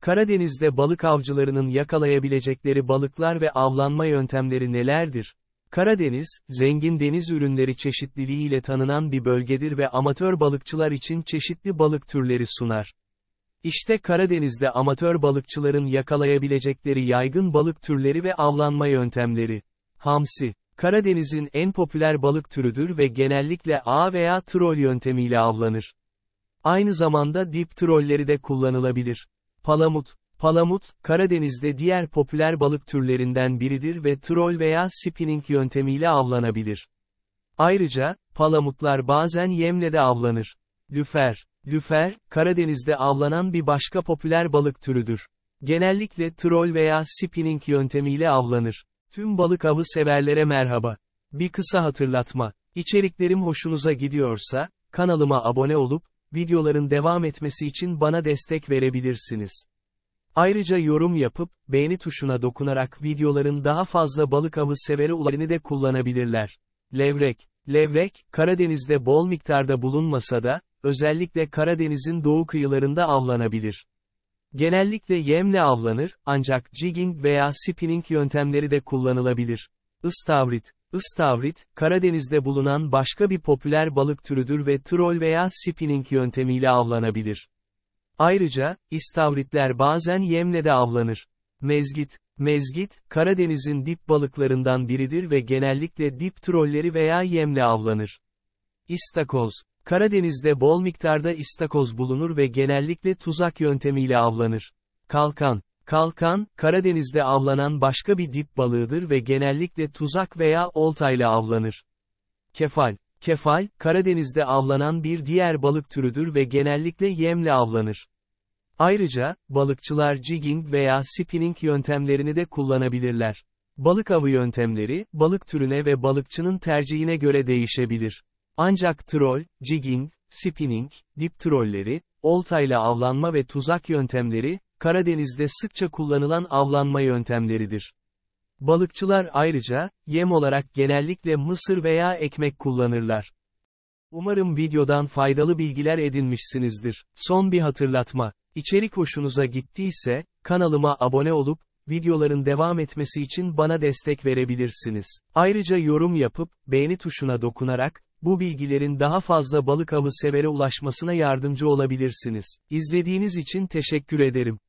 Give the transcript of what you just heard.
Karadeniz'de balık avcılarının yakalayabilecekleri balıklar ve avlanma yöntemleri nelerdir? Karadeniz, zengin deniz ürünleri çeşitliliğiyle tanınan bir bölgedir ve amatör balıkçılar için çeşitli balık türleri sunar. İşte Karadeniz'de amatör balıkçıların yakalayabilecekleri yaygın balık türleri ve avlanma yöntemleri. Hamsi, Karadeniz'in en popüler balık türüdür ve genellikle ağ veya trol yöntemiyle avlanır. Aynı zamanda dip trolleri de kullanılabilir. Palamut Palamut, Karadeniz'de diğer popüler balık türlerinden biridir ve troll veya spinning yöntemiyle avlanabilir. Ayrıca, palamutlar bazen yemle de avlanır. Lüfer Lüfer, Karadeniz'de avlanan bir başka popüler balık türüdür. Genellikle troll veya spinning yöntemiyle avlanır. Tüm balık avı severlere merhaba. Bir kısa hatırlatma. İçeriklerim hoşunuza gidiyorsa, kanalıma abone olup, videoların devam etmesi için bana destek verebilirsiniz. Ayrıca yorum yapıp, beğeni tuşuna dokunarak videoların daha fazla balık avı severi ularını de kullanabilirler. Levrek Levrek, Karadeniz'de bol miktarda bulunmasa da, özellikle Karadeniz'in doğu kıyılarında avlanabilir. Genellikle yemle avlanır, ancak jigging veya spinning yöntemleri de kullanılabilir. Istavrit Istavrit, Karadeniz'de bulunan başka bir popüler balık türüdür ve troll veya spinning yöntemiyle avlanabilir. Ayrıca, istavritler bazen yemle de avlanır. Mezgit Mezgit, Karadeniz'in dip balıklarından biridir ve genellikle dip trolleri veya yemle avlanır. İstakoz Karadeniz'de bol miktarda istakoz bulunur ve genellikle tuzak yöntemiyle avlanır. Kalkan Kalkan, Karadeniz'de avlanan başka bir dip balığıdır ve genellikle tuzak veya oltayla avlanır. Kefal, kefal, Karadeniz'de avlanan bir diğer balık türüdür ve genellikle yemle avlanır. Ayrıca, balıkçılar jigging veya spinning yöntemlerini de kullanabilirler. Balık avı yöntemleri, balık türüne ve balıkçının tercihine göre değişebilir. Ancak troll, jigging, spinning, dip trolleri, oltayla avlanma ve tuzak yöntemleri, Karadeniz'de sıkça kullanılan avlanma yöntemleridir. Balıkçılar ayrıca, yem olarak genellikle mısır veya ekmek kullanırlar. Umarım videodan faydalı bilgiler edinmişsinizdir. Son bir hatırlatma, içerik hoşunuza gittiyse, kanalıma abone olup, videoların devam etmesi için bana destek verebilirsiniz. Ayrıca yorum yapıp, beğeni tuşuna dokunarak, bu bilgilerin daha fazla balık avı severe ulaşmasına yardımcı olabilirsiniz. İzlediğiniz için teşekkür ederim.